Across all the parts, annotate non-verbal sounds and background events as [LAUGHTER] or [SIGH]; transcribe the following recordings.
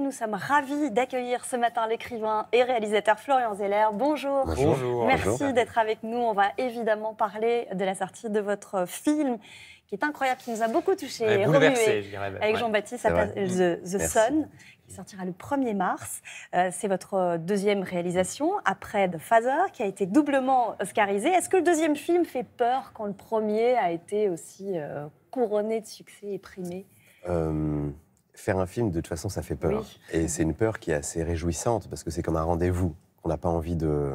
nous sommes ravis d'accueillir ce matin l'écrivain et réalisateur Florian Zeller. Bonjour. Bonjour. Merci d'être avec nous. On va évidemment parler de la sortie de votre film qui est incroyable, qui nous a beaucoup touchés et avec Jean-Baptiste, The, The Sun, qui sortira le 1er mars. Euh, c'est votre deuxième réalisation, après The Father, qui a été doublement oscarisé. Est-ce que le deuxième film fait peur quand le premier a été aussi euh, couronné de succès et primé euh, faire un film, de toute façon, ça fait peur. Et c'est une peur qui est assez réjouissante parce que c'est comme un rendez-vous qu'on n'a pas envie de,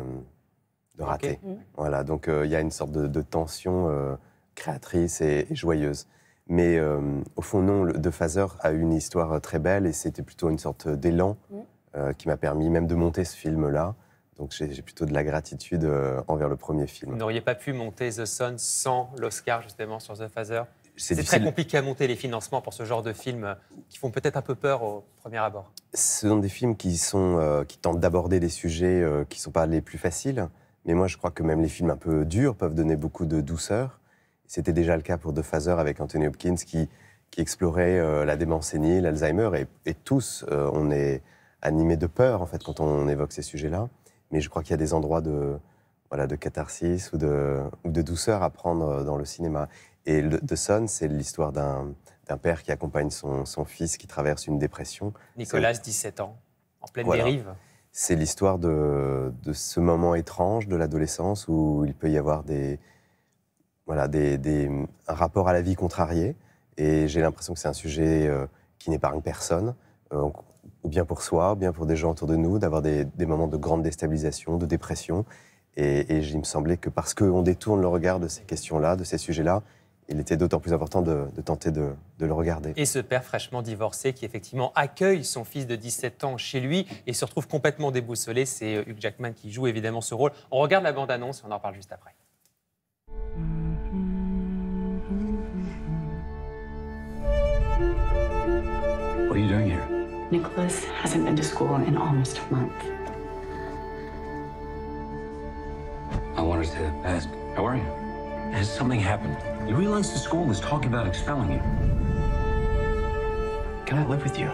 rater. Mm. Voilà, donc euh, il y a une sorte de, tension euh, créatrice et, joyeuse. Mais euh, au fond, non, The Phaser a une histoire très belle et c'était plutôt une sorte d'élan mm. qui m'a permis même de monter ce film-là. Donc j'ai plutôt de la gratitude envers le premier film. Vous n'auriez pas pu monter The Sun sans l'Oscar justement sur The Phaser c'est très compliqué à monter les financements pour ce genre de films euh, qui font peut-être un peu peur au premier abord. Ce sont des films qui, euh, tentent d'aborder des sujets euh, qui ne sont pas les plus faciles. Mais moi, je crois que même les films un peu durs peuvent donner beaucoup de douceur. C'était déjà le cas pour De Phaser avec Anthony Hopkins qui, qui explorait la démence sénile, l'Alzheimer. Et, tous, on est animés de peur en fait quand on évoque ces sujets-là. Mais je crois qu'il y a des endroits de, catharsis ou de douceur à prendre dans le cinéma. Et The Son, c'est l'histoire d'un père qui accompagne son, fils qui traverse une dépression. Nicolas, 17 ans, en pleine dérive. C'est l'histoire de, ce moment étrange de l'adolescence où il peut y avoir des, voilà, des, un rapport à la vie contrarié. Et j'ai l'impression que c'est un sujet euh, qui n'épargne personne, euh, ou bien pour soi, ou bien pour des gens autour de nous, d'avoir des, moments de grande déstabilisation, de dépression. et il me semblait que parce qu'on détourne le regard de ces questions-là, de ces sujets-là, il était d'autant plus important de, tenter de, le regarder. Et ce père fraîchement divorcé qui effectivement accueille son fils de 17 ans chez lui et se retrouve complètement déboussolé, c'est euh, Hugh Jackman qui joue évidemment ce rôle. On regarde la bande-annonce on en parle juste après. What are you doing here? Nicholas hasn't been to school in almost a month. I wanted to ask, how are you? Has something happened? You realize the school is talking about expelling you. Can I live with you?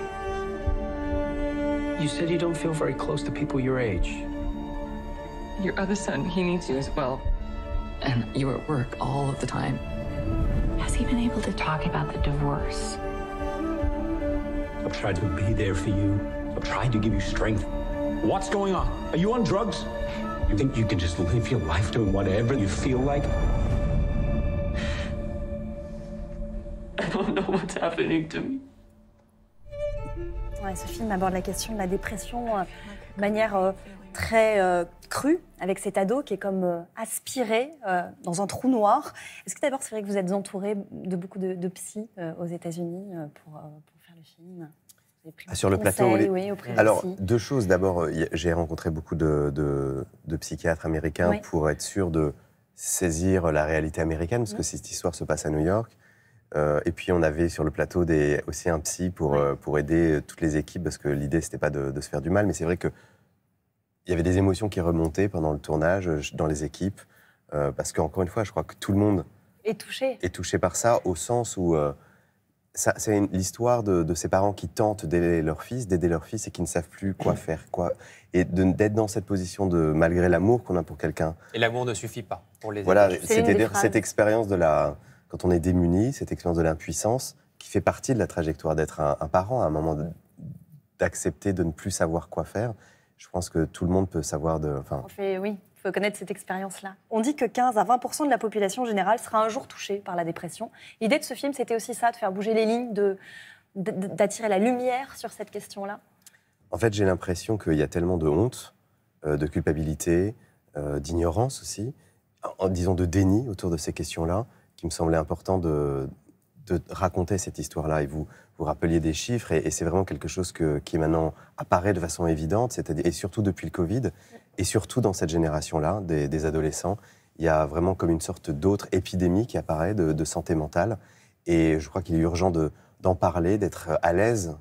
You said you don't feel very close to people your age. Your other son, he needs you as well. And you're at work all of the time. Has he been able to talk about the divorce? I've tried to be there for you. I've tried to give you strength. What's going on? Are you on drugs? You think you can just live your life doing whatever you feel like? ce film aborde la question de la dépression euh, de manière euh, très euh, crue, avec cet ado qui est comme aspiré dans un trou noir. Est-ce que d'abord, c'est vrai que vous êtes entouré de beaucoup de, de psy aux États-Unis pour, faire le film ah, sur le plateau oui, Alors, deux choses. D'abord, j'ai rencontré beaucoup de, psychiatres américains pour être sûr de saisir la réalité américaine, parce que cette histoire se passe à New York. Euh, et puis on avait sur le plateau des, aussi un psy pour, euh, pour aider euh, toutes les équipes, parce que l'idée, c'était pas de, se faire du mal, mais c'est vrai qu'il y avait des émotions qui remontaient pendant le tournage, dans les équipes, parce qu'encore une fois, je crois que tout le monde est touché, est touché par ça, au sens où c'est l'histoire de, de, ces parents qui tentent d'aider leur fils, d'aider leur fils et qui ne savent plus quoi [CLEARS THROAT] faire, quoi, et d'être dans cette position de malgré l'amour qu'on a pour quelqu'un. Et l'amour ne suffit pas pour les. Voilà, cest cette expérience de la quand on est démuni, cette expérience de l'impuissance qui fait partie de la trajectoire d'être un, parent à un moment d'accepter de, ne plus savoir quoi faire. Je pense que tout le monde peut savoir de. Enfin... oui, il faut connaître cette expérience-là. On dit que 15 à 20 de la population générale sera un jour touchée par la dépression. L'idée de ce film, c'était aussi ça, de faire bouger les lignes, d'attirer la lumière sur cette question-là. En fait, j'ai l'impression qu'il y a tellement de honte, euh, de culpabilité, euh, d'ignorance aussi, en, disons de déni autour de ces questions-là, qui me semblait important de, raconter cette histoire-là. Et vous, vous rappeliez des chiffres, et, c'est vraiment quelque chose que, qui maintenant apparaît de façon évidente, et surtout depuis le Covid, et surtout dans cette génération-là, des, adolescents, il y a vraiment comme une sorte d'autre épidémie qui apparaît de, santé mentale. Et je crois qu'il est urgent d'en parler, d'être à l'aise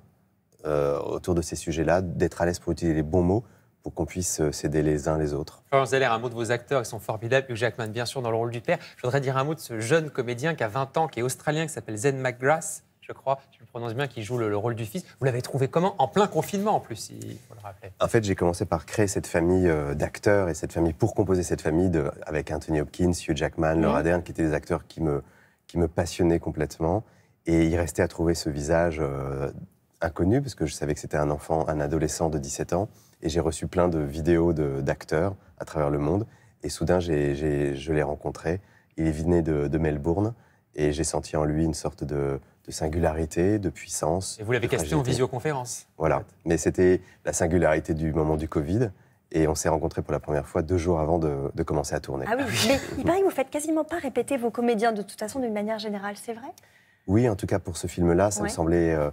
euh, autour de ces sujets-là, d'être à l'aise pour utiliser les bons mots qu'on puisse euh, s'aider les uns les autres. Florence Zeller, un mot de vos acteurs, ils sont formidables. Hugh Jackman, bien sûr, dans le rôle du père. Je voudrais dire un mot de ce jeune comédien qui a 20 ans, qui est australien, qui s'appelle Zen McGrath, je crois, tu le prononce bien, qui joue le, rôle du fils. Vous l'avez trouvé comment En plein confinement, en plus, il faut le rappeler. En fait, j'ai commencé par créer cette famille euh, d'acteurs et cette famille, pour composer cette famille, avec Anthony Hopkins, Hugh Jackman, mhm. Laura Dern, qui étaient des acteurs qui me, passionnaient complètement. Et il restait à trouver ce visage euh, inconnu, parce que je savais que c'était un enfant, un adolescent de 17 ans, et j'ai reçu plein de vidéos d'acteurs à travers le monde. Et soudain, je l'ai rencontré. Il est venu de, Melbourne, et j'ai senti en lui une sorte de, singularité, de puissance. Et vous l'avez casté en visioconférence. Voilà, mais c'était la singularité du moment du Covid. Et on s'est rencontrés pour la première fois deux jours avant de, commencer à tourner. Ah, ah oui, mais il paraît que vous faites quasiment pas répéter vos comédiens de toute façon d'une manière générale, c'est vrai Oui, en tout cas pour ce film-là, ça me semblait euh,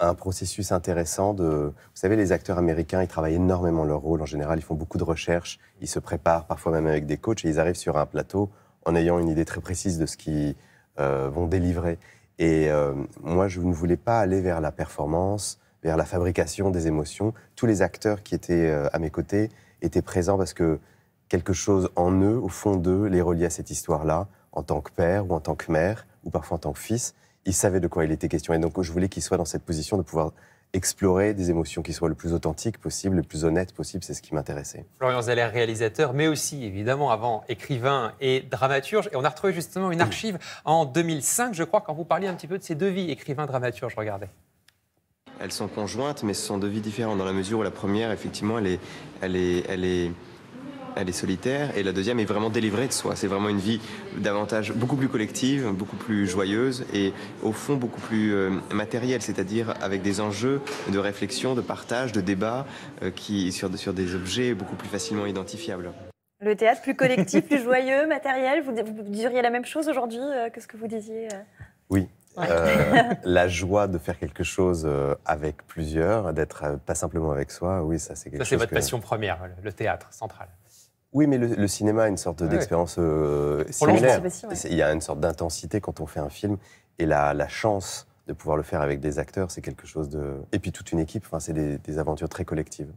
un processus intéressant de... Vous savez, les acteurs américains, ils travaillent énormément leur rôle. En général, ils font beaucoup de recherches, ils se préparent, parfois même avec des coachs, et ils arrivent sur un plateau en ayant une idée très précise de ce qu'ils euh, vont délivrer. Et euh, moi, je ne voulais pas aller vers la performance, vers la fabrication des émotions. Tous les acteurs qui étaient euh, à mes côtés étaient présents parce que quelque chose en eux, au fond d'eux, les reliait à cette histoire-là, en tant que père ou en tant que mère, ou parfois en tant que fils il savait de quoi il était question. Et donc, je voulais qu'il soit dans cette position de pouvoir explorer des émotions qui soient le plus authentiques possible, le plus honnêtes possible, c'est ce qui m'intéressait. Florian Zeller, réalisateur, mais aussi évidemment avant écrivain et dramaturge. Et on a retrouvé justement une archive en 2005, je crois, quand vous parliez un petit peu de ces deux vies, écrivain-dramaturge, regardez. Elles sont conjointes, mais ce sont deux vies différentes, dans la mesure où la première, effectivement, elle est, elle est, elle est elle est solitaire, et la deuxième est vraiment délivrée de soi. C'est vraiment une vie davantage beaucoup plus collective, beaucoup plus joyeuse, et au fond beaucoup plus euh, matérielle, c'est-à-dire avec des enjeux de réflexion, de partage, de débat euh, qui sur, sur des objets beaucoup plus facilement identifiables. Le théâtre plus collectif, plus joyeux, matériel, vous, diriez la même chose aujourd'hui euh, que ce que vous disiez Oui, [LAUGHS] la joie de faire quelque chose avec plusieurs, d'être pas simplement avec soi, oui, ça c'est quelque chose. Ça c'est votre passion première, le théâtre central. Oui, mais le, cinéma a une sorte d'expérience euh, similaire. Il y a une sorte d'intensité quand on fait un film et la, chance de pouvoir le faire avec des acteurs, c'est quelque chose de... Et puis toute une équipe, c'est des aventures très collectives.